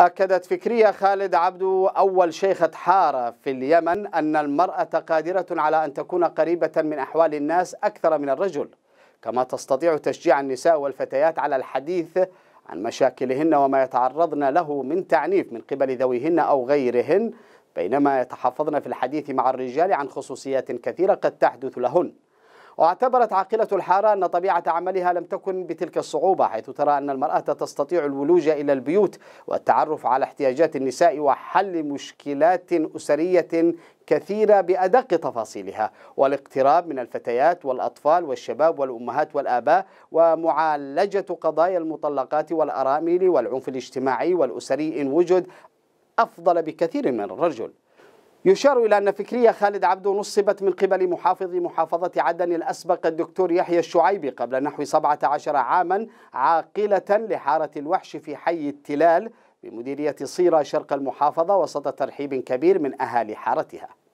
أكدت فكرية خالد عبدو أول شيخة حارة في اليمن أن المرأة قادرة على أن تكون قريبة من أحوال الناس أكثر من الرجل كما تستطيع تشجيع النساء والفتيات على الحديث عن مشاكلهن وما يتعرضن له من تعنيف من قبل ذويهن أو غيرهن بينما يتحفظن في الحديث مع الرجال عن خصوصيات كثيرة قد تحدث لهن واعتبرت عاقلة الحارة أن طبيعة عملها لم تكن بتلك الصعوبة حيث ترى أن المرأة تستطيع الولوج إلى البيوت والتعرف على احتياجات النساء وحل مشكلات أسرية كثيرة بأدق تفاصيلها والاقتراب من الفتيات والأطفال والشباب والأمهات والآباء ومعالجة قضايا المطلقات والأرامل والعنف الاجتماعي والأسري إن وجد أفضل بكثير من الرجل يشار إلى أن فكرية خالد عبده نصبت من قبل محافظ محافظة عدن الأسبق الدكتور يحيى الشعيبي قبل نحو 17 عاما عاقلة لحارة الوحش في حي التلال بمديرية صيرة شرق المحافظة وسط ترحيب كبير من أهالي حارتها